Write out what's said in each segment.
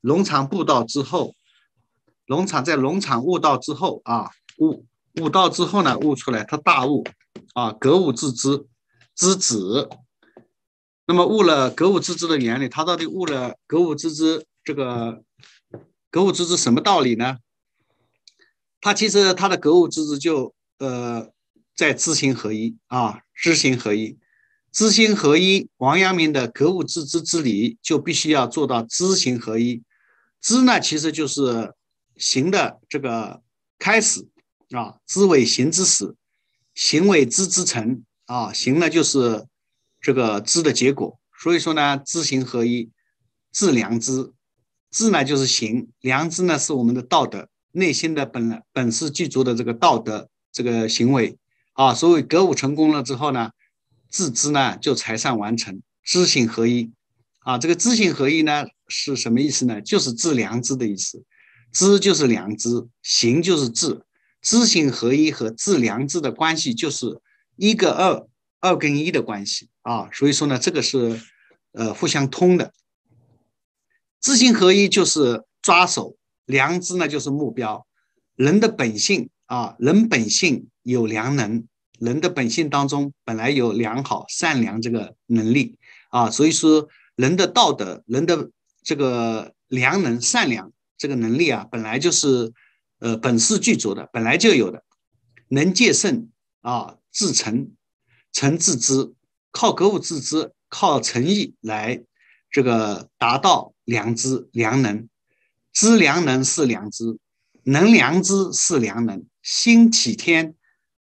农场悟道之后，农场在农场悟道之后啊，悟悟道之后呢，悟出来他大悟啊，格物致知知止。那么悟了格物致知的原理，他到底悟了格物致知这个格物致知什么道理呢？他其实他的格物致知就呃在知行合一啊，知行合一，知行合一。王阳明的格物致知之理就必须要做到知行合一。知呢，其实就是行的这个开始啊，知为行之始，行为知之成啊。行呢就是这个知的结果，所以说呢，知行合一，致良知，知呢就是行，良知呢是我们的道德内心的本本是具足的这个道德这个行为啊。所以格物成功了之后呢，致知呢就才算完成知行合一啊。这个知行合一呢。是什么意思呢？就是致良知的意思，知就是良知，行就是智，知行合一和致良知的关系就是一个二二跟一的关系啊，所以说呢，这个是呃互相通的。知行合一就是抓手，良知呢就是目标，人的本性啊，人本性有良能，人的本性当中本来有良好善良这个能力啊，所以说人的道德，人的。这个良能善良这个能力啊，本来就是，呃，本是具足的，本来就有的。能戒慎啊，自诚诚自知，靠格物致知，靠诚意来这个达到良知良能。知良能是良知，能良知是良能。心体天，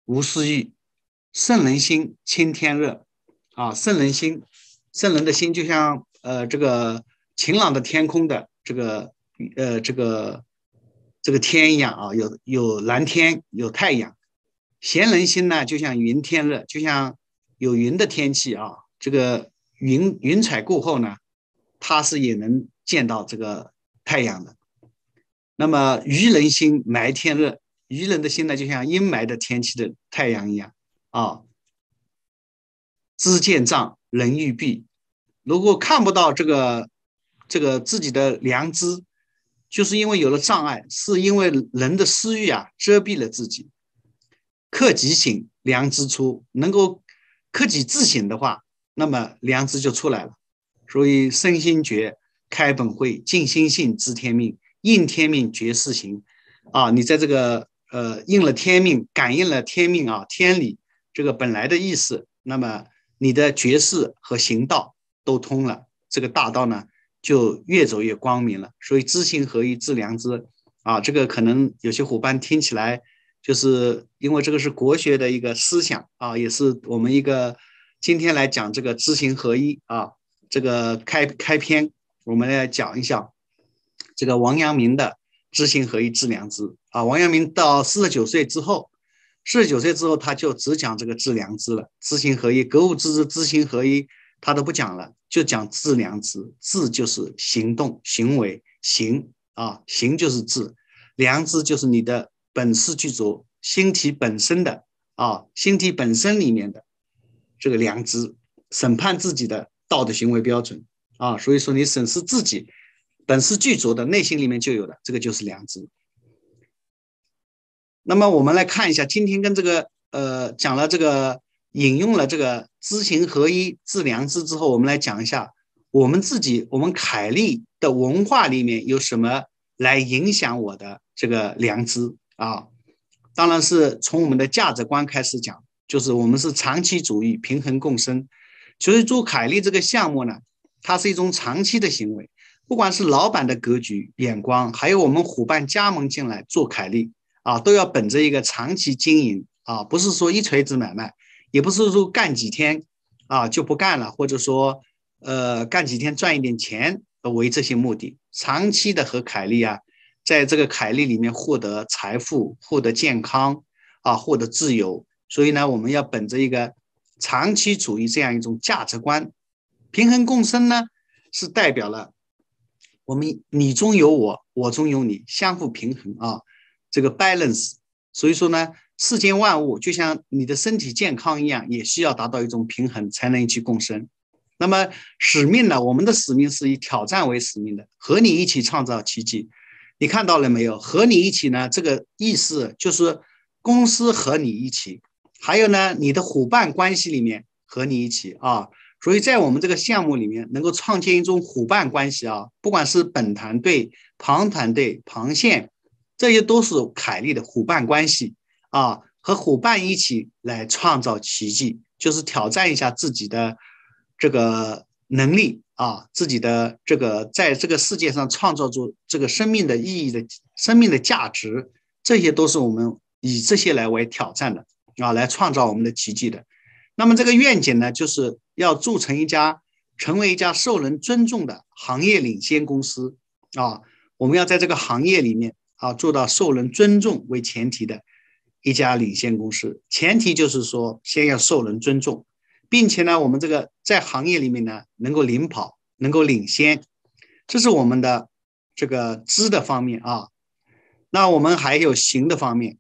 无私欲，圣人心清天热。啊，圣人心，圣人的心就像呃这个。晴朗的天空的这个呃这个这个天一样啊，有有蓝天有太阳。闲人心呢，就像云天乐，就像有云的天气啊。这个云云彩过后呢，它是也能见到这个太阳的。那么愚人心埋天乐，愚人的心呢，就像阴霾的天气的太阳一样啊。知见障人欲避。如果看不到这个。这个自己的良知，就是因为有了障碍，是因为人的私欲啊遮蔽了自己。克己省良知出，能够克己自省的话，那么良知就出来了。所以身心觉开本会，尽心性知天命，应天命觉世行。啊，你在这个呃应了天命，感应了天命啊，天理这个本来的意思，那么你的绝世和行道都通了，这个大道呢。就越走越光明了，所以知行合一、致良知啊，这个可能有些伙伴听起来，就是因为这个是国学的一个思想啊，也是我们一个今天来讲这个知行合一啊，这个开开篇，我们来讲一下这个王阳明的知行合一、致良知啊。王阳明到四十九岁之后，四十九岁之后他就只讲这个致良知了，知行合一、格物致知、知行合一。他都不讲了，就讲致良知。致就是行动、行为、行啊，行就是致。良知就是你的本是具足，心体本身的啊，心体本身里面的这个良知，审判自己的道德行为标准啊。所以说，你审视自己本是具足的内心里面就有的，这个就是良知。那么我们来看一下，今天跟这个呃讲了这个。引用了这个知行合一、致良知之后，我们来讲一下我们自己，我们凯利的文化里面有什么来影响我的这个良知啊？当然是从我们的价值观开始讲，就是我们是长期主义、平衡共生。所以做凯利这个项目呢，它是一种长期的行为。不管是老板的格局、眼光，还有我们伙伴加盟进来做凯利啊，都要本着一个长期经营啊，不是说一锤子买卖。也不是说干几天，啊就不干了，或者说，呃，干几天赚一点钱为这些目的，长期的和凯利啊，在这个凯利里面获得财富、获得健康啊、获得自由。所以呢，我们要本着一个长期主义这样一种价值观，平衡共生呢是代表了我们你中有我，我中有你，相互平衡啊，这个 balance。所以说呢。世间万物就像你的身体健康一样，也需要达到一种平衡才能一起共生。那么使命呢？我们的使命是以挑战为使命的，和你一起创造奇迹。你看到了没有？和你一起呢？这个意思就是公司和你一起，还有呢，你的伙伴关系里面和你一起啊。所以在我们这个项目里面，能够创建一种伙伴关系啊，不管是本团队、庞团队、庞线，这些都是凯利的伙伴关系。啊，和伙伴一起来创造奇迹，就是挑战一下自己的这个能力啊，自己的这个在这个世界上创造出这个生命的意义的生命的价值，这些都是我们以这些来为挑战的啊，来创造我们的奇迹的。那么这个愿景呢，就是要铸成一家，成为一家受人尊重的行业领先公司啊。我们要在这个行业里面啊，做到受人尊重为前提的。一家领先公司，前提就是说先要受人尊重，并且呢，我们这个在行业里面呢能够领跑、能够领先，这是我们的这个知的方面啊。那我们还有行的方面，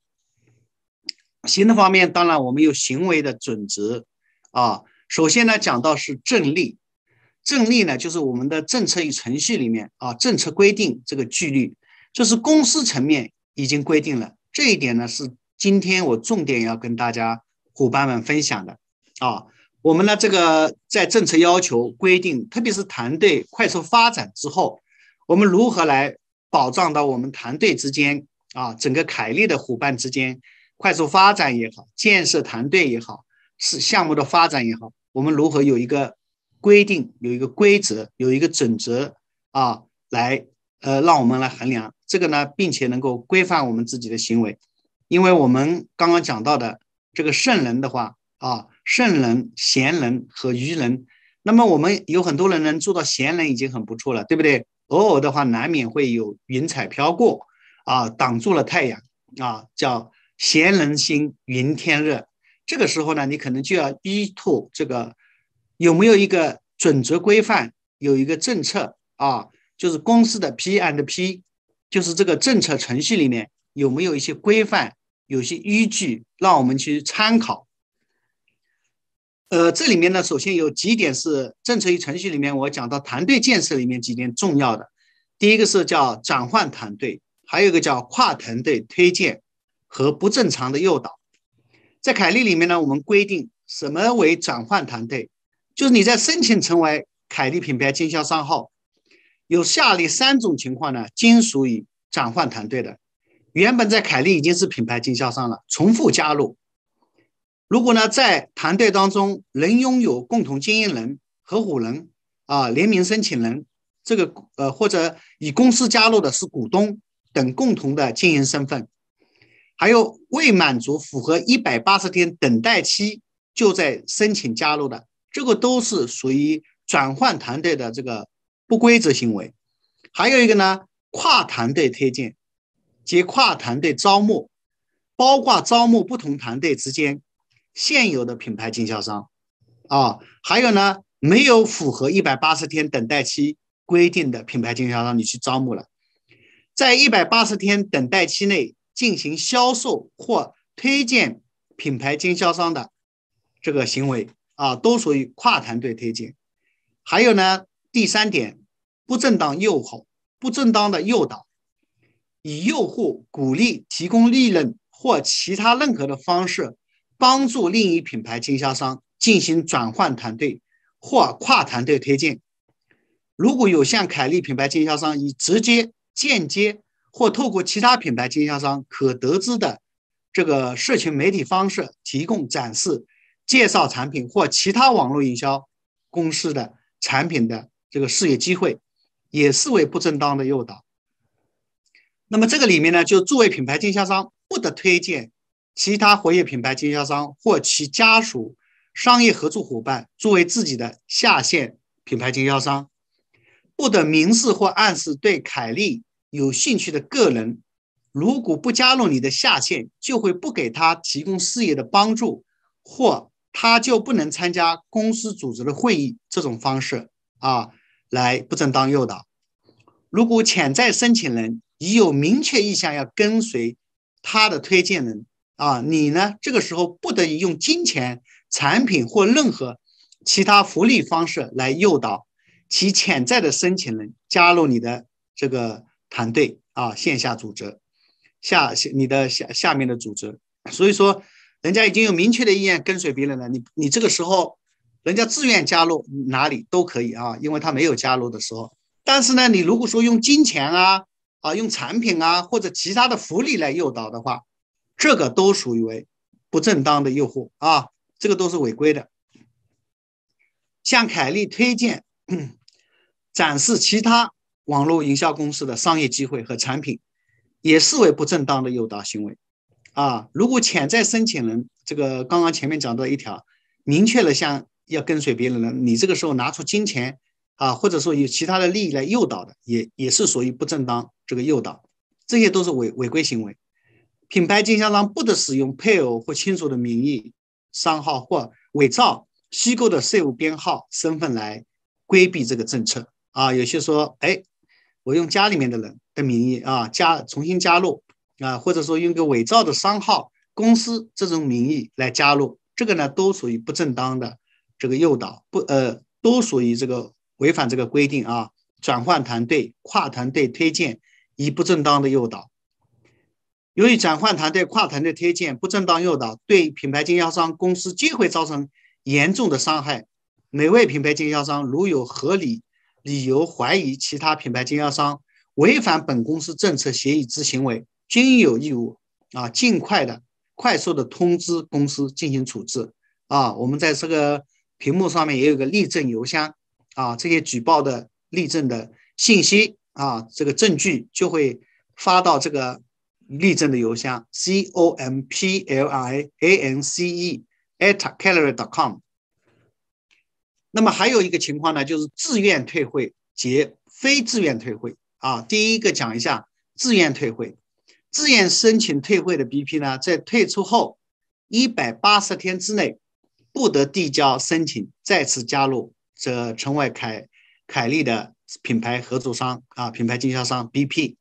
行的方面当然我们有行为的准则啊。首先呢，讲到是正立，正立呢就是我们的政策与程序里面啊，政策规定这个纪律，就是公司层面已经规定了这一点呢是。今天我重点要跟大家伙伴们分享的啊，我们呢这个在政策要求规定，特别是团队快速发展之后，我们如何来保障到我们团队之间啊，整个凯利的伙伴之间快速发展也好，建设团队也好，是项目的发展也好，我们如何有一个规定、有一个规则、有一个准则啊，来呃让我们来衡量这个呢，并且能够规范我们自己的行为。因为我们刚刚讲到的这个圣人的话啊，圣人、贤人和愚人，那么我们有很多人能做到贤人已经很不错了，对不对？偶尔的话，难免会有云彩飘过啊，挡住了太阳啊，叫贤人心云天热。这个时候呢，你可能就要依托这个有没有一个准则规范，有一个政策啊，就是公司的 P and P，就是这个政策程序里面有没有一些规范。有些依据让我们去参考。呃，这里面呢，首先有几点是政策与程序里面我讲到团队建设里面几点重要的。第一个是叫转换团队，还有一个叫跨团队推荐和不正常的诱导。在凯利里面呢，我们规定什么为转换团队？就是你在申请成为凯利品牌经销商后，有下列三种情况呢，均属于转换团队的。原本在凯利已经是品牌经销商了，重复加入。如果呢，在团队当中仍拥有共同经营人、合伙人啊、联名申请人，这个呃或者以公司加入的是股东等共同的经营身份，还有未满足符合一百八十天等待期就在申请加入的，这个都是属于转换团队的这个不规则行为。还有一个呢，跨团队推荐。及跨团队招募，包括招募不同团队之间现有的品牌经销商，啊，还有呢，没有符合一百八十天等待期规定的品牌经销商，你去招募了，在一百八十天等待期内进行销售或推荐品牌经销商的这个行为，啊，都属于跨团队推荐。还有呢，第三点，不正当诱惑，不正当的诱导。以诱惑、鼓励、提供利润或其他任何的方式，帮助另一品牌经销商进行转换团队或跨团队推荐。如果有向凯利品牌经销商以直接、间接或透过其他品牌经销商可得知的这个社群媒体方式提供展示、介绍产品或其他网络营销公司的产品的这个事业机会，也视为不正当的诱导。那么这个里面呢，就作为品牌经销商，不得推荐其他活跃品牌经销商或其家属、商业合作伙伴作为自己的下线品牌经销商，不得明示或暗示对凯利有兴趣的个人，如果不加入你的下线，就会不给他提供事业的帮助，或他就不能参加公司组织的会议。这种方式啊，来不正当诱导。如果潜在申请人。你有明确意向要跟随他的推荐人啊，你呢？这个时候不得以用金钱、产品或任何其他福利方式来诱导其潜在的申请人加入你的这个团队啊，线下组织下你的下下面的组织。所以说，人家已经有明确的意愿跟随别人了，你你这个时候人家自愿加入哪里都可以啊，因为他没有加入的时候。但是呢，你如果说用金钱啊，啊，用产品啊或者其他的福利来诱导的话，这个都属于为不正当的诱惑啊，这个都是违规的。向凯利推荐、展示其他网络营销公司的商业机会和产品，也视为不正当的诱导行为。啊，如果潜在申请人这个刚刚前面讲到一条，明确了向要跟随别人，你这个时候拿出金钱。啊，或者说有其他的利益来诱导的，也也是属于不正当这个诱导，这些都是违违规行为。品牌经销商不得使用配偶或亲属的名义商号或伪造虚构的税务编号身份来规避这个政策。啊，有些说，哎，我用家里面的人的名义啊加重新加入啊，或者说用个伪造的商号公司这种名义来加入，这个呢都属于不正当的这个诱导，不呃都属于这个。违反这个规定啊，转换团队、跨团队推荐以不正当的诱导。由于转换团队、跨团队推荐不正当诱导，对品牌经销商公司皆会造成严重的伤害。每位品牌经销商如有合理理由怀疑其他品牌经销商违反本公司政策协议之行为，均有义务啊尽快的、快速的通知公司进行处置。啊，我们在这个屏幕上面也有个例证邮箱。啊，这些举报的例证的信息啊，这个证据就会发到这个例证的邮箱 c o m p l i a n c e at c a l e r y dot com。那么还有一个情况呢，就是自愿退会结非自愿退会啊。第一个讲一下自愿退会，自愿申请退会的 BP 呢，在退出后一百八十天之内，不得递交申请再次加入。这成为凯凯丽的品牌合作商啊，品牌经销商 BP。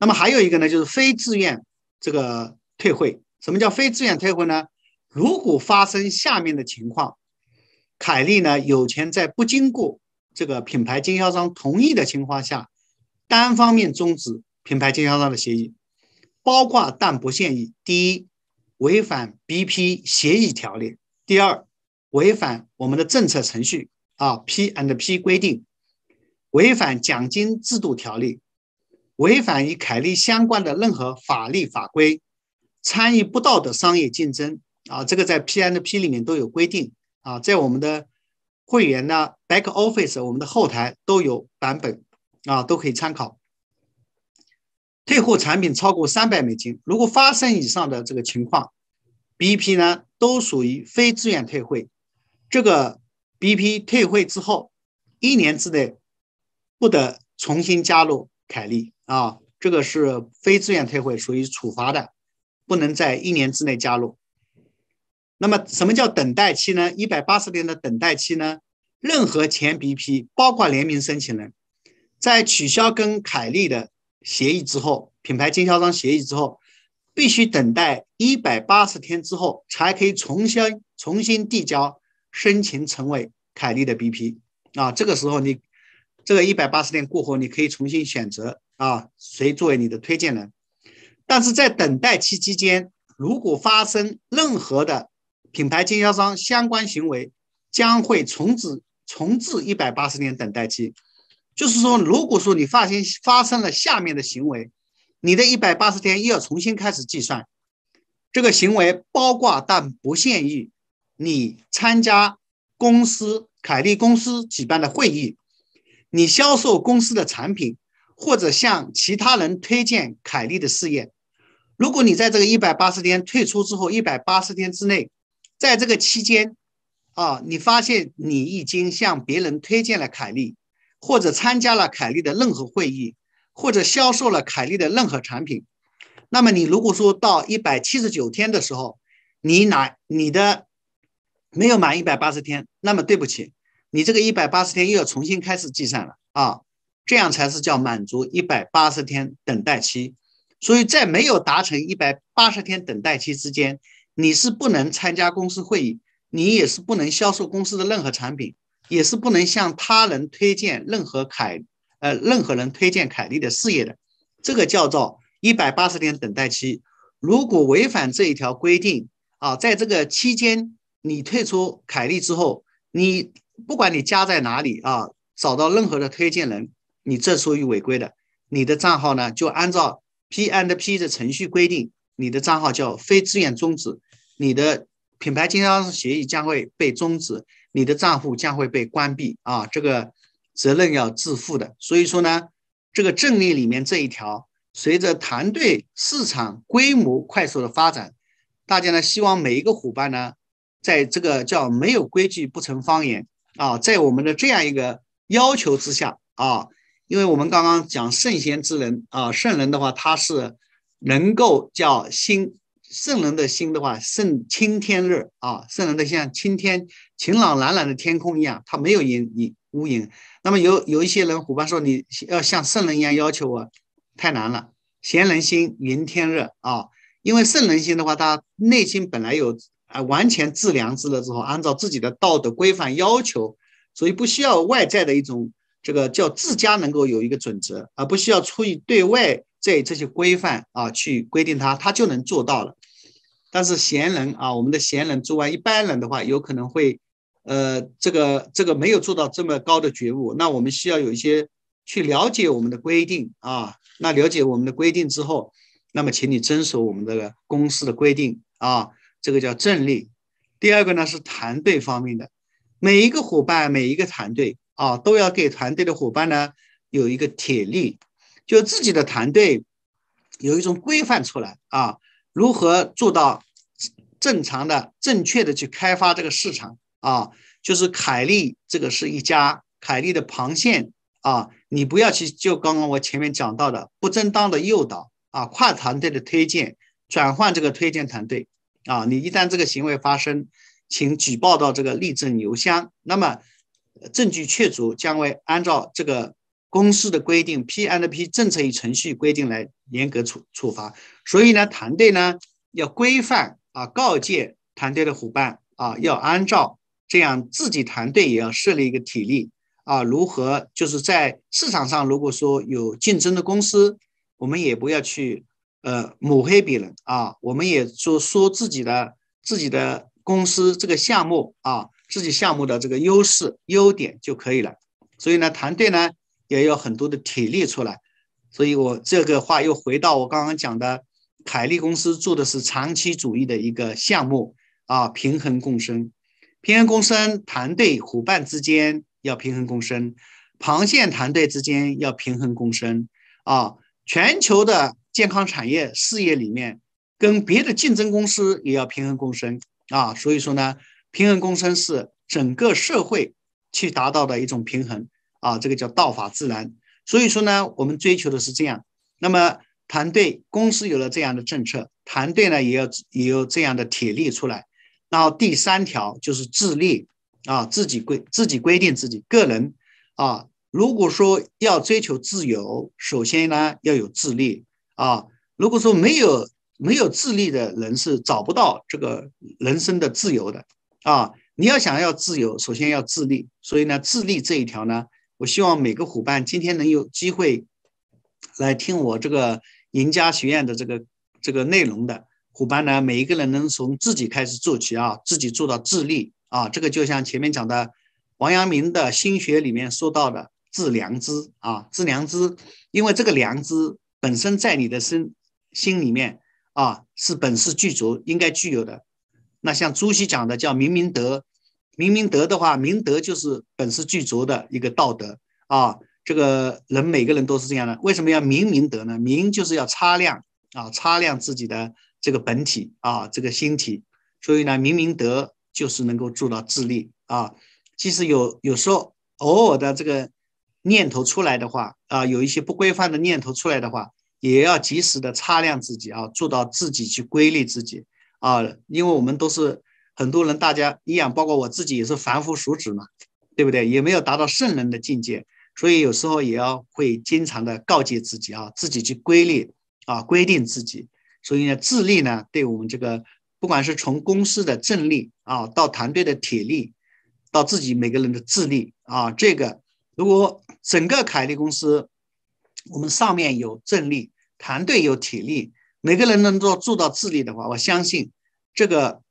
那么还有一个呢，就是非自愿这个退会。什么叫非自愿退会呢？如果发生下面的情况，凯丽呢有权在不经过这个品牌经销商同意的情况下，单方面终止品牌经销商的协议，包括但不限于：第一，违反 BP 协议条例；第二，违反我们的政策程序。啊，P and P 规定违反奖金制度条例，违反与凯利相关的任何法律法规，参与不道德商业竞争。啊，这个在 P and P 里面都有规定。啊，在我们的会员呢，Back Office 我们的后台都有版本。啊，都可以参考。退货产品超过三百美金，如果发生以上的这个情况，BP 呢都属于非自愿退会。这个。BP 退会之后，一年之内不得重新加入凯利啊，这个是非自愿退会，属于处罚的，不能在一年之内加入。那么，什么叫等待期呢？一百八十天的等待期呢？任何前 BP，包括联名申请人，在取消跟凯利的协议之后，品牌经销商协议之后，必须等待一百八十天之后，才可以重新重新递交。申请成为凯利的 BP 啊，这个时候你这个一百八十天过后，你可以重新选择啊谁作为你的推荐人。但是在等待期期间，如果发生任何的品牌经销商相关行为，将会重置重置一百八十天等待期。就是说，如果说你发现发生了下面的行为，你的一百八十天又要重新开始计算。这个行为包括但不限于。你参加公司凯利公司举办的会议，你销售公司的产品，或者向其他人推荐凯利的事业。如果你在这个一百八十天退出之后，一百八十天之内，在这个期间，啊，你发现你已经向别人推荐了凯利，或者参加了凯利的任何会议，或者销售了凯利的任何产品，那么你如果说到一百七十九天的时候，你哪你的。没有满一百八十天，那么对不起，你这个一百八十天又要重新开始计算了啊！这样才是叫满足一百八十天等待期。所以在没有达成一百八十天等待期之间，你是不能参加公司会议，你也是不能销售公司的任何产品，也是不能向他人推荐任何凯呃任何人推荐凯利的事业的。这个叫做一百八十天等待期。如果违反这一条规定啊，在这个期间。你退出凯利之后，你不管你加在哪里啊，找到任何的推荐人，你这属于违规的。你的账号呢，就按照 P and P 的程序规定，你的账号叫非自愿终止，你的品牌经销商协议将会被终止，你的账户将会被关闭啊。这个责任要自负的。所以说呢，这个政令里面这一条，随着团队市场规模快速的发展，大家呢希望每一个伙伴呢。在这个叫没有规矩不成方言啊，在我们的这样一个要求之下啊，因为我们刚刚讲圣贤之人啊，圣人的话他是能够叫心，圣人的心的话圣青天日啊，圣人的像青天晴朗蓝蓝的天空一样，他没有阴阴乌云。那么有有一些人伙伴说你要像圣人一样要求我，太难了。贤人心云天日啊，因为圣人心的话，他内心本来有。啊，完全自良知了之后，按照自己的道德规范要求，所以不需要外在的一种这个叫自家能够有一个准则，而不需要出于对外这这些规范啊去规定他，他就能做到了。但是贤人啊，我们的贤人做完一般人的话有可能会，呃，这个这个没有做到这么高的觉悟，那我们需要有一些去了解我们的规定啊。那了解我们的规定之后，那么请你遵守我们的公司的规定啊。这个叫正力，第二个呢是团队方面的，每一个伙伴，每一个团队啊，都要给团队的伙伴呢有一个铁力，就自己的团队有一种规范出来啊，如何做到正常的、正确的去开发这个市场啊？就是凯利这个是一家凯利的螃蟹啊，你不要去就刚刚我前面讲到的不正当的诱导啊，跨团队的推荐转换这个推荐团队。啊，你一旦这个行为发生，请举报到这个立证邮箱。那么证据确凿，将会按照这个公司的规定、P and P 政策与程序规定来严格处处罚。所以呢，团队呢要规范啊，告诫团队的伙伴啊，要按照这样，自己团队也要设立一个体力啊，如何就是在市场上如果说有竞争的公司，我们也不要去。呃，抹黑别人啊，我们也说说自己的自己的公司这个项目啊，自己项目的这个优势、优点就可以了。所以呢，团队呢也有很多的体力出来。所以我这个话又回到我刚刚讲的，凯利公司做的是长期主义的一个项目啊，平衡共生，平衡共生，团队伙伴之间要平衡共生，螃蟹团队之间要平衡共生啊，全球的。健康产业事业里面，跟别的竞争公司也要平衡共生啊，所以说呢，平衡共生是整个社会去达到的一种平衡啊，这个叫道法自然。所以说呢，我们追求的是这样。那么团队公司有了这样的政策，团队呢也要也有这样的铁力出来。然后第三条就是自立啊，自己规自己规定自己个人啊。如果说要追求自由，首先呢要有自律。啊，如果说没有没有自立的人是找不到这个人生的自由的啊！你要想要自由，首先要自立。所以呢，自立这一条呢，我希望每个伙伴今天能有机会来听我这个赢家学院的这个这个内容的伙伴呢，每一个人能从自己开始做起啊，自己做到自立啊。这个就像前面讲的王阳明的心学里面说到的，致良知啊，致良知，因为这个良知。本身在你的身心里面啊，是本是具足应该具有的。那像朱熹讲的叫“明明德”，明明德的话，明德就是本是具足的一个道德啊。这个人每个人都是这样的，为什么要明明德呢？明就是要擦亮啊，擦亮自己的这个本体啊，这个心体。所以呢，明明德就是能够做到自立啊。即使有有时候偶尔的这个。念头出来的话，啊，有一些不规范的念头出来的话，也要及时的擦亮自己啊，做到自己去规律自己啊，因为我们都是很多人，大家一样，包括我自己也是凡夫俗子嘛，对不对？也没有达到圣人的境界，所以有时候也要会经常的告诫自己啊，自己去规律啊，规定自己。所以呢，自立呢，对我们这个不管是从公司的正立啊，到团队的铁力，到自己每个人的自立啊，这个如果。整个凯利公司，我们上面有正力团队有体力，每个人能够做到智力的话，我相信这个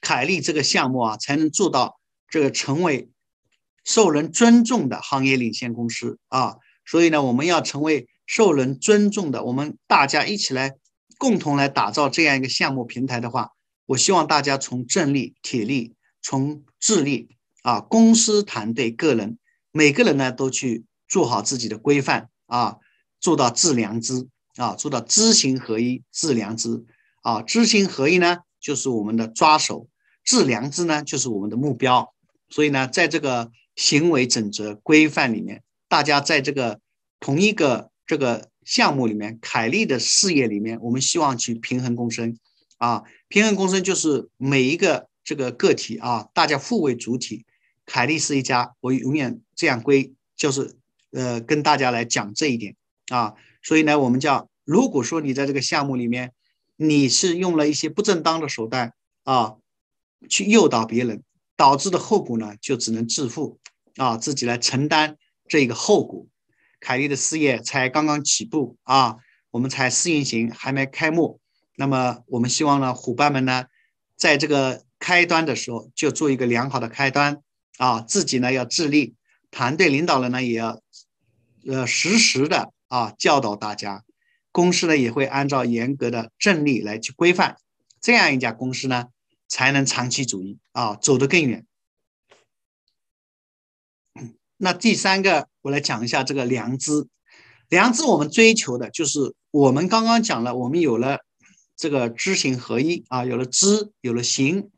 凯利这个项目啊，才能做到这个成为受人尊重的行业领先公司啊。所以呢，我们要成为受人尊重的，我们大家一起来共同来打造这样一个项目平台的话，我希望大家从正力、体力、从智力啊，公司、团队、个人。每个人呢都去做好自己的规范啊，做到致良知啊，做到知行合一，致良知啊，知行合一呢就是我们的抓手，致良知呢就是我们的目标。所以呢，在这个行为准则规范里面，大家在这个同一个这个项目里面，凯利的事业里面，我们希望去平衡共生啊，平衡共生就是每一个这个个体啊，大家互为主体。凯利是一家，我永远这样归，就是呃，跟大家来讲这一点啊。所以呢，我们叫，如果说你在这个项目里面，你是用了一些不正当的手段啊，去诱导别人，导致的后果呢，就只能自负啊，自己来承担这个后果。凯利的事业才刚刚起步啊，我们才试运行，还没开幕。那么，我们希望呢，伙伴们呢，在这个开端的时候，就做一个良好的开端。啊，自己呢要自立，团队领导人呢也要，呃，实时的啊教导大家，公司呢也会按照严格的正例来去规范，这样一家公司呢才能长期主义啊走得更远。那第三个，我来讲一下这个良知，良知我们追求的就是我们刚刚讲了，我们有了这个知行合一啊，有了知，有了行，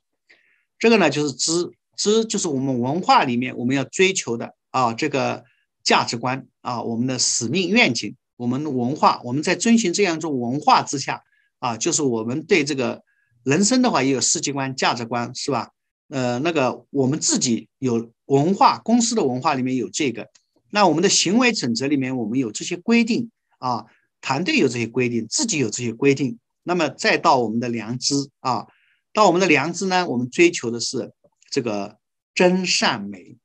这个呢就是知。知就是我们文化里面我们要追求的啊，这个价值观啊，我们的使命愿景，我们的文化，我们在遵循这样一种文化之下啊，就是我们对这个人生的话也有世界观、价值观，是吧？呃，那个我们自己有文化，公司的文化里面有这个，那我们的行为准则里面我们有这些规定啊，团队有这些规定，自己有这些规定，那么再到我们的良知啊，到我们的良知呢，我们追求的是。这个真善美，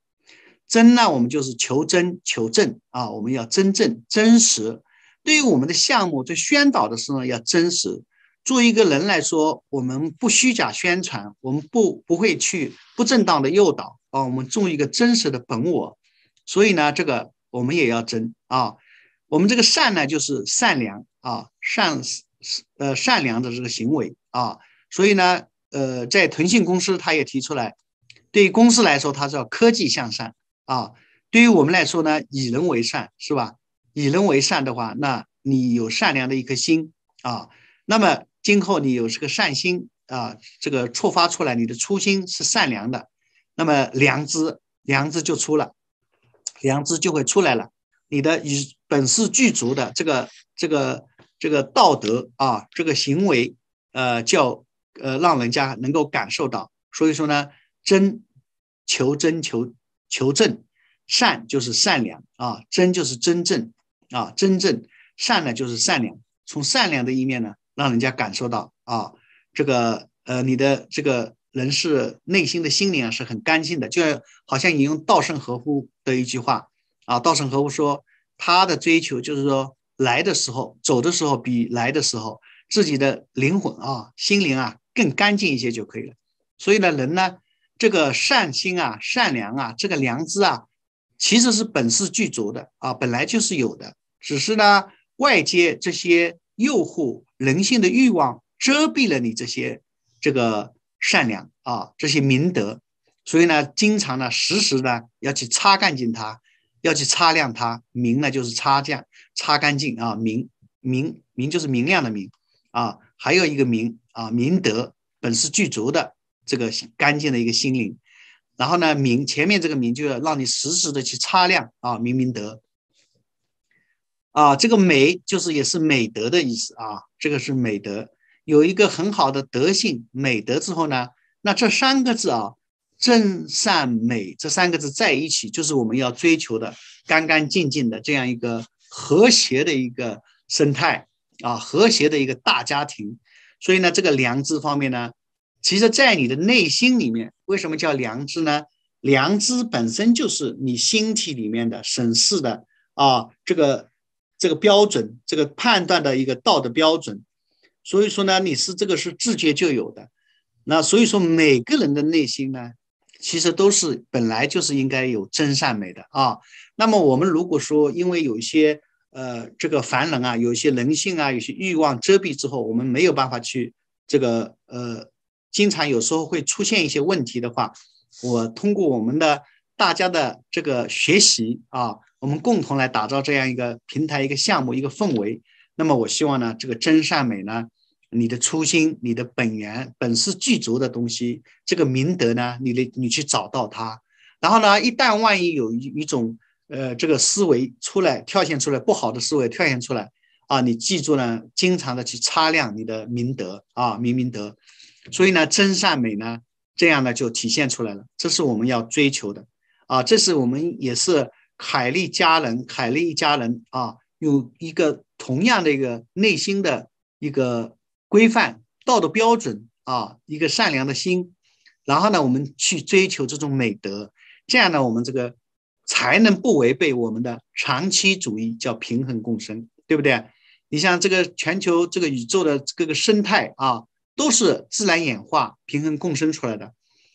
真呢，我们就是求真求正啊，我们要真正真实。对于我们的项目，在宣导的时候要真实。作为一个人来说，我们不虚假宣传，我们不不会去不正当的诱导啊。我们做一个真实的本我，所以呢，这个我们也要真啊。我们这个善呢，就是善良啊，善呃善良的这个行为啊。所以呢，呃，在腾讯公司，他也提出来。对于公司来说，它叫科技向善啊；对于我们来说呢，以人为善，是吧？以人为善的话，那你有善良的一颗心啊。那么今后你有这个善心啊，这个触发出来，你的初心是善良的，那么良知、良知就出了，良知就会出来了。你的与本事具足的这个、这个、这个道德啊，这个行为呃，叫呃，让人家能够感受到。所以说呢。真求真求求正，善就是善良啊，真就是真正啊，真正善呢就是善良。从善良的一面呢，让人家感受到啊，这个呃你的这个人是内心的心灵啊是很干净的。就好像引用稻盛和夫的一句话啊，稻盛和夫说他的追求就是说来的时候走的时候比来的时候自己的灵魂啊心灵啊更干净一些就可以了。所以呢，人呢。这个善心啊，善良啊，这个良知啊，其实是本是具足的啊，本来就是有的，只是呢，外界这些诱惑、人性的欲望遮蔽了你这些这个善良啊，这些明德，所以呢，经常呢，时时呢要去擦干净它，要去擦亮它。明呢就是擦亮、擦干净啊，明明明就是明亮的明啊，还有一个明啊，明德本是具足的。这个干净的一个心灵，然后呢，明前面这个明，就要让你时时的去擦亮啊，明明德啊，这个美就是也是美德的意思啊，这个是美德，有一个很好的德性，美德之后呢，那这三个字啊，真善美这三个字在一起，就是我们要追求的干干净净的这样一个和谐的一个生态啊，和谐的一个大家庭，所以呢，这个良知方面呢。其实，在你的内心里面，为什么叫良知呢？良知本身就是你心体里面的审视的啊，这个这个标准，这个判断的一个道德标准。所以说呢，你是这个是自觉就有的。那所以说，每个人的内心呢，其实都是本来就是应该有真善美的啊。那么我们如果说因为有一些呃这个凡人啊，有些人性啊，有些欲望遮蔽之后，我们没有办法去这个呃。经常有时候会出现一些问题的话，我通过我们的大家的这个学习啊，我们共同来打造这样一个平台、一个项目、一个氛围。那么我希望呢，这个真善美呢，你的初心、你的本源、本是具足的东西，这个明德呢，你的你去找到它。然后呢，一旦万一有一一种呃这个思维出来，跳现出来不好的思维跳现出来啊，你记住呢，经常的去擦亮你的明德啊，明明德。所以呢，真善美呢，这样呢就体现出来了。这是我们要追求的啊！这是我们也是海利家人，海利一家人啊，用一个同样的一个内心的、一个规范道德标准啊，一个善良的心。然后呢，我们去追求这种美德，这样呢，我们这个才能不违背我们的长期主义，叫平衡共生，对不对？你像这个全球这个宇宙的各个生态啊。都是自然演化、平衡共生出来的，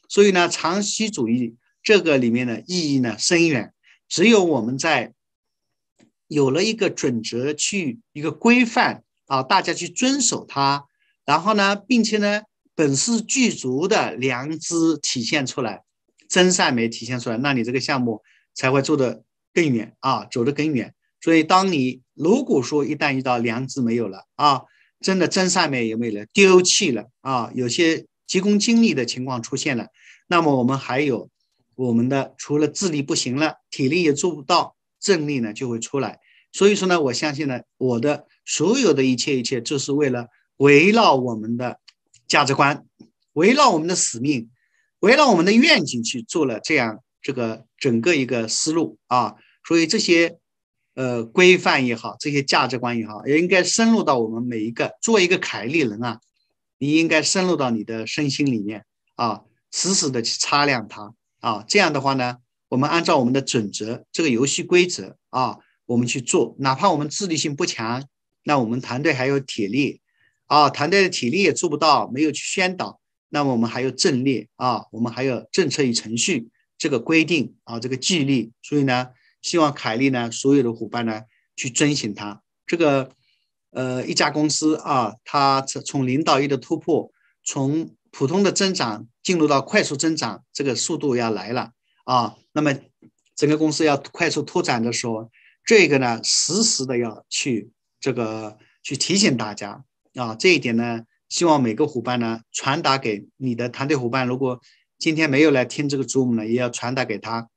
所以呢，长期主义这个里面的意义呢深远。只有我们在有了一个准则，去一个规范啊，大家去遵守它，然后呢，并且呢，本是具足的良知体现出来，真善美体现出来，那你这个项目才会做得更远啊，走得更远。所以，当你如果说一旦遇到良知没有了啊。真的，真上面有没有了，丢弃了啊？有些急功近利的情况出现了，那么我们还有我们的除了智力不行了，体力也做不到，正力呢就会出来。所以说呢，我相信呢，我的所有的一切一切，就是为了围绕我们的价值观，围绕我们的使命，围绕我们的愿景去做了这样这个整个一个思路啊。所以这些。呃，规范也好，这些价值观也好，也应该深入到我们每一个做一个凯利人啊。你应该深入到你的身心里面啊，死死的去擦亮它啊。这样的话呢，我们按照我们的准则，这个游戏规则啊，我们去做。哪怕我们自律性不强，那我们团队还有体力啊，团队的体力也做不到，没有去宣导，那么我们还有阵列啊，我们还有政策与程序这个规定啊，这个纪律，所以呢。希望凯利呢，所有的伙伴呢，去遵循它。这个，呃，一家公司啊，它从零到一的突破，从普通的增长进入到快速增长，这个速度要来了啊。那么整个公司要快速拓展的时候，这个呢，实时的要去这个去提醒大家啊。这一点呢，希望每个伙伴呢，传达给你的团队伙伴。如果今天没有来听这个 Zoom 呢，也要传达给他。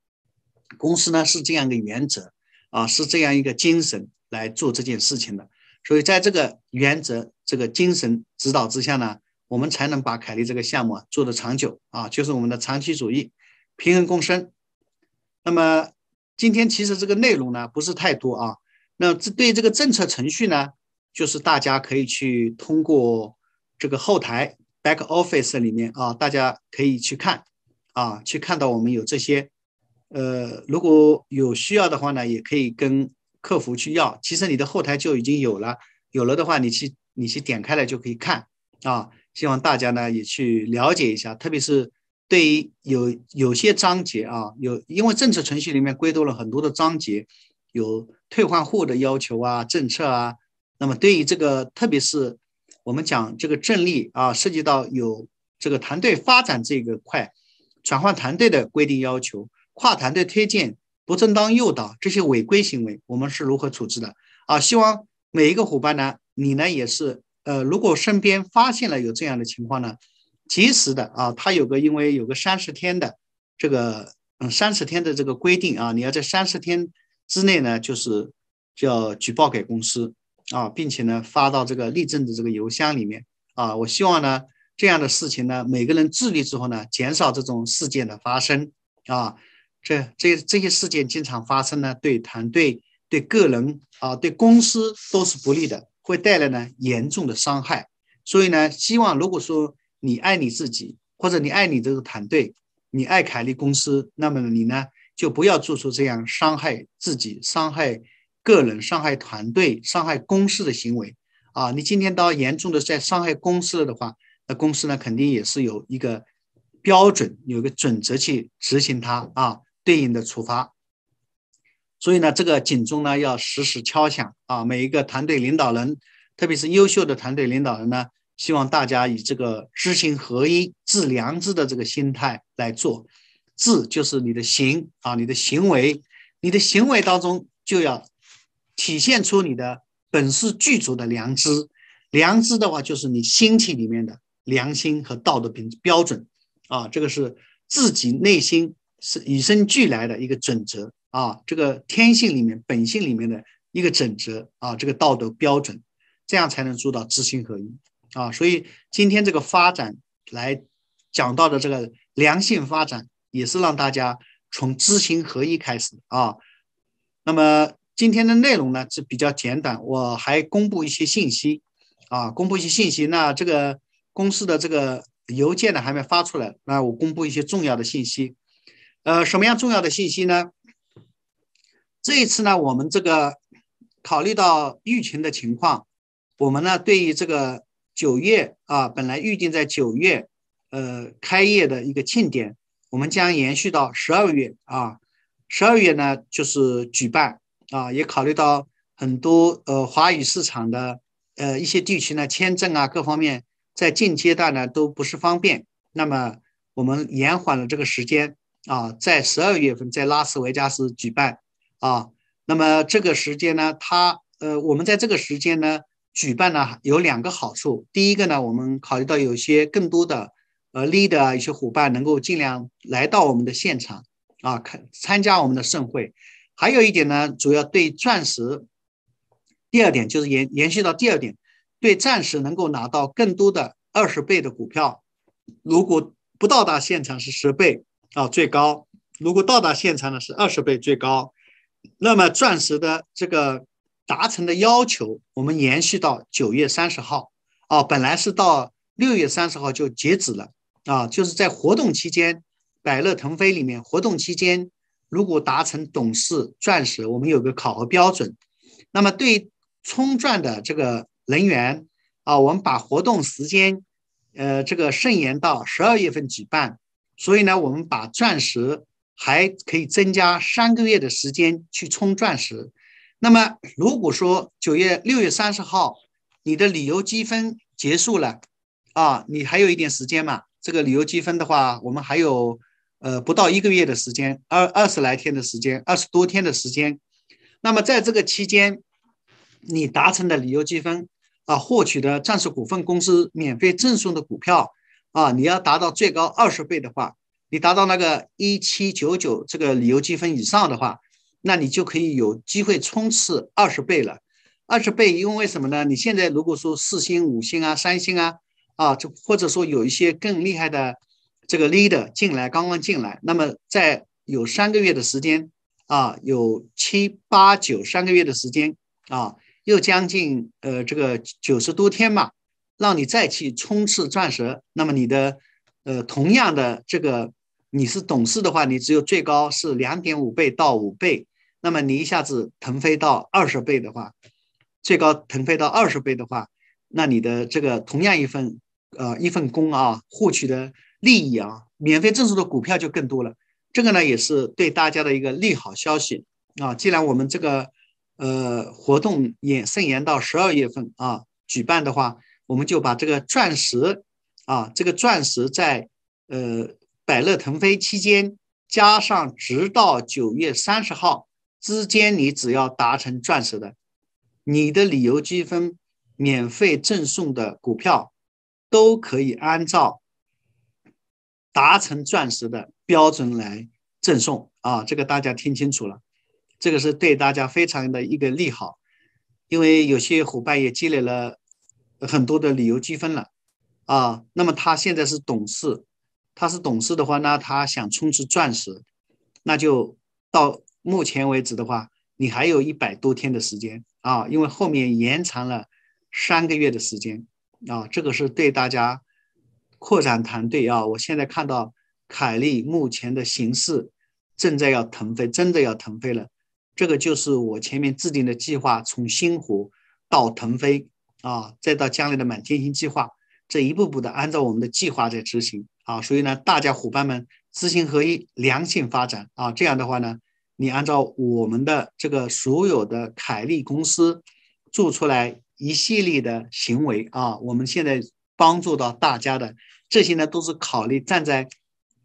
公司呢是这样一个原则啊，是这样一个精神来做这件事情的，所以在这个原则、这个精神指导之下呢，我们才能把凯利这个项目啊做得长久啊，就是我们的长期主义、平衡共生。那么今天其实这个内容呢不是太多啊，那这对这个政策程序呢，就是大家可以去通过这个后台 （back office） 里面啊，大家可以去看啊，去看到我们有这些。呃，如果有需要的话呢，也可以跟客服去要。其实你的后台就已经有了，有了的话，你去你去点开了就可以看啊。希望大家呢也去了解一下，特别是对于有有些章节啊，有因为政策程序里面规定了很多的章节，有退换货的要求啊，政策啊。那么对于这个，特别是我们讲这个正力啊，涉及到有这个团队发展这个块转换团队的规定要求。跨团队推荐、不正当诱导这些违规行为，我们是如何处置的啊？希望每一个伙伴呢，你呢也是呃，如果身边发现了有这样的情况呢，及时的啊，他有个因为有个三十天的这个嗯三十天的这个规定啊，你要在三十天之内呢，就是要举报给公司啊，并且呢发到这个立正的这个邮箱里面啊。我希望呢这样的事情呢，每个人自律之后呢，减少这种事件的发生啊。这这这些事件经常发生呢，对团队、对个人啊、对公司都是不利的，会带来呢严重的伤害。所以呢，希望如果说你爱你自己，或者你爱你这个团队，你爱凯利公司，那么你呢就不要做出这样伤害自己、伤害个人、伤害团队、伤害公司的行为啊！你今天到严重的在伤害公司了的话，那公司呢肯定也是有一个标准、有一个准则去执行它啊。对应的处罚，所以呢，这个警钟呢要时时敲响啊！每一个团队领导人，特别是优秀的团队领导人呢，希望大家以这个知行合一、致良知的这个心态来做，致就是你的行啊，你的行为，你的行为当中就要体现出你的本是具足的良知。良知的话，就是你心气里面的良心和道德品标准啊，这个是自己内心。是与生俱来的一个准则啊，这个天性里面、本性里面的一个准则啊，这个道德标准，这样才能做到知行合一啊。所以今天这个发展来讲到的这个良性发展，也是让大家从知行合一开始啊。那么今天的内容呢是比较简短，我还公布一些信息啊，公布一些信息。那这个公司的这个邮件呢还没发出来，那我公布一些重要的信息。呃，什么样重要的信息呢？这一次呢，我们这个考虑到疫情的情况，我们呢对于这个九月啊，本来预定在九月呃开业的一个庆典，我们将延续到十二月啊，十二月呢就是举办啊。也考虑到很多呃华语市场的呃一些地区呢，签证啊各方面在近阶段呢都不是方便，那么我们延缓了这个时间。啊，在十二月份在拉斯维加斯举办啊，那么这个时间呢，它呃，我们在这个时间呢举办呢有两个好处。第一个呢，我们考虑到有些更多的呃利益的一些伙伴能够尽量来到我们的现场啊，参参加我们的盛会。还有一点呢，主要对钻石。第二点就是延延续到第二点，对钻石能够拿到更多的二十倍的股票，如果不到达现场是十倍。啊，最高，如果到达现场呢是二十倍最高，那么钻石的这个达成的要求，我们延续到九月三十号。啊，本来是到六月三十号就截止了啊，就是在活动期间，百乐腾飞里面活动期间，如果达成董事钻石，我们有个考核标准。那么对冲钻的这个人员啊，我们把活动时间，呃，这个顺延到十二月份举办。所以呢，我们把钻石还可以增加三个月的时间去充钻石。那么，如果说九月、六月三十号，你的旅游积分结束了，啊，你还有一点时间嘛？这个旅游积分的话，我们还有呃不到一个月的时间，二二十来天的时间，二十多天的时间。那么，在这个期间，你达成的旅游积分啊，获取的钻石股份公司免费赠送的股票。啊，你要达到最高二十倍的话，你达到那个一七九九这个旅游积分以上的话，那你就可以有机会冲刺二十倍了。二十倍，因为什么呢？你现在如果说四星、五星啊，三星啊，啊，或者说有一些更厉害的这个 leader 进来，刚刚进来，那么在有三个月的时间啊，有七八九三个月的时间啊，又将近呃这个九十多天嘛。让你再去冲刺钻石，那么你的，呃，同样的这个，你是董事的话，你只有最高是两点五倍到五倍，那么你一下子腾飞到二十倍的话，最高腾飞到二十倍的话，那你的这个同样一份，呃，一份工啊，获取的利益啊，免费赠送的股票就更多了。这个呢，也是对大家的一个利好消息啊。既然我们这个，呃，活动延顺延到十二月份啊，举办的话。我们就把这个钻石，啊，这个钻石在呃百乐腾飞期间，加上直到九月三十号之间，你只要达成钻石的，你的旅游积分免费赠送的股票，都可以按照达成钻石的标准来赠送啊！这个大家听清楚了，这个是对大家非常的一个利好，因为有些伙伴也积累了。很多的旅游积分了，啊，那么他现在是董事，他是董事的话，那他想充值钻石，那就到目前为止的话，你还有一百多天的时间啊，因为后面延长了三个月的时间啊，这个是对大家扩展团队啊。我现在看到凯利目前的形势正在要腾飞，真的要腾飞了，这个就是我前面制定的计划，从星湖到腾飞。啊，再到将来的满天星计划，这一步步的按照我们的计划在执行啊，所以呢，大家伙伴们知行合一，良性发展啊，这样的话呢，你按照我们的这个所有的凯利公司做出来一系列的行为啊，我们现在帮助到大家的这些呢，都是考虑站在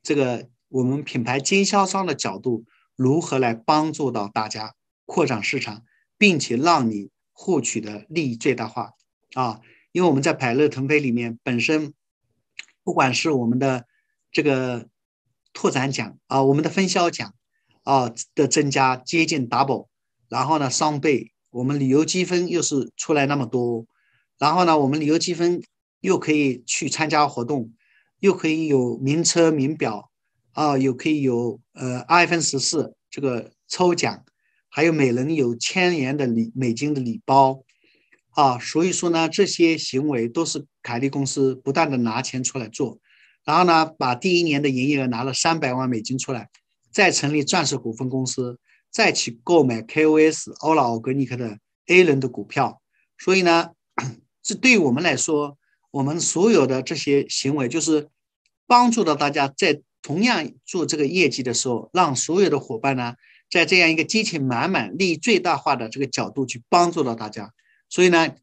这个我们品牌经销商的角度，如何来帮助到大家扩展市场，并且让你获取的利益最大化。啊，因为我们在百乐腾飞里面本身，不管是我们的这个拓展奖啊，我们的分销奖啊的增加接近 double，然后呢双倍，我们旅游积分又是出来那么多，然后呢我们旅游积分又可以去参加活动，又可以有名车名表，啊，又可以有呃 iPhone 十四这个抽奖，还有每人有千元的礼美金的礼包。啊，所以说呢，这些行为都是凯利公司不断的拿钱出来做，然后呢，把第一年的营业额拿了三百万美金出来，再成立钻石股份公司，再去购买 KOS 欧拉欧格尼克的 A 轮的股票。所以呢，这对于我们来说，我们所有的这些行为就是帮助到大家，在同样做这个业绩的时候，让所有的伙伴呢，在这样一个激情满满、利益最大化的这个角度去帮助到大家。所以呢，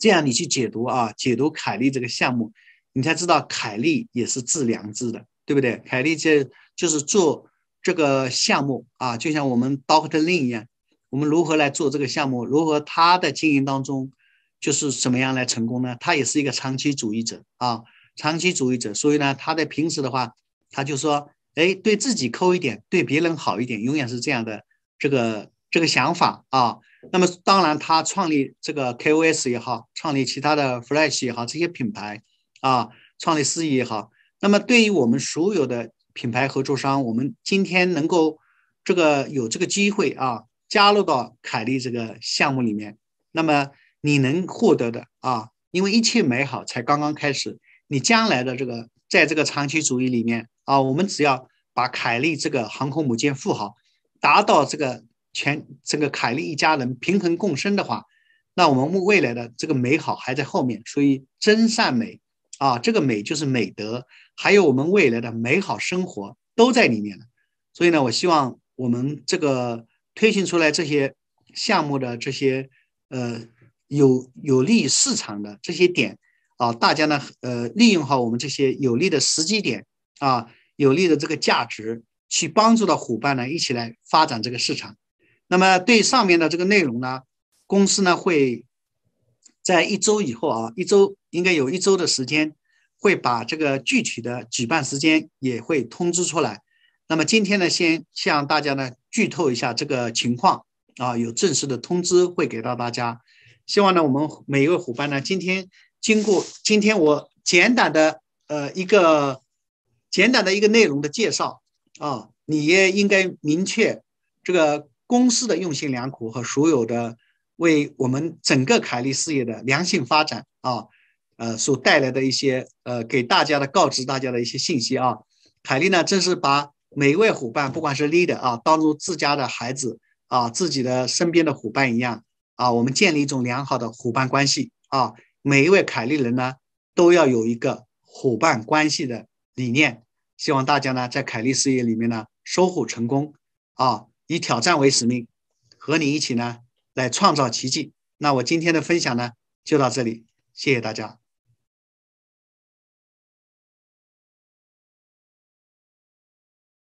这样你去解读啊，解读凯利这个项目，你才知道凯利也是治良知的，对不对？凯利这就是做这个项目啊，就像我们 Doctor Lin 一样，我们如何来做这个项目？如何他的经营当中就是怎么样来成功呢？他也是一个长期主义者啊，长期主义者。所以呢，他在平时的话，他就说：“哎，对自己抠一点，对别人好一点，永远是这样的这个这个想法啊。”那么当然，他创立这个 KOS 也好，创立其他的 Fresh 也好，这些品牌啊，创立思域也好。那么对于我们所有的品牌合作商，我们今天能够这个有这个机会啊，加入到凯利这个项目里面，那么你能获得的啊，因为一切美好才刚刚开始。你将来的这个在这个长期主义里面啊，我们只要把凯利这个航空母舰富好，达到这个。全这个凯利一家人平衡共生的话，那我们未来的这个美好还在后面。所以真善美啊，这个美就是美德，还有我们未来的美好生活都在里面了。所以呢，我希望我们这个推行出来这些项目的这些呃有有利于市场的这些点啊，大家呢呃利用好我们这些有利的时机点啊，有利的这个价值，去帮助到伙伴呢一起来发展这个市场。那么对上面的这个内容呢，公司呢会在一周以后啊，一周应该有一周的时间，会把这个具体的举办时间也会通知出来。那么今天呢，先向大家呢剧透一下这个情况啊，有正式的通知会给到大家。希望呢，我们每一位伙伴呢，今天经过今天我简短的呃一个简短的一个内容的介绍啊，你也应该明确这个。公司的用心良苦和所有的为我们整个凯利事业的良性发展啊，呃，所带来的一些呃，给大家的告知大家的一些信息啊，凯利呢，真是把每一位伙伴，不管是 leader 啊，当做自家的孩子啊，自己的身边的伙伴一样啊，我们建立一种良好的伙伴关系啊，每一位凯利人呢，都要有一个伙伴关系的理念，希望大家呢，在凯利事业里面呢，收获成功啊。以挑战为使命，和你一起呢来创造奇迹。那我今天的分享呢就到这里，谢谢大家。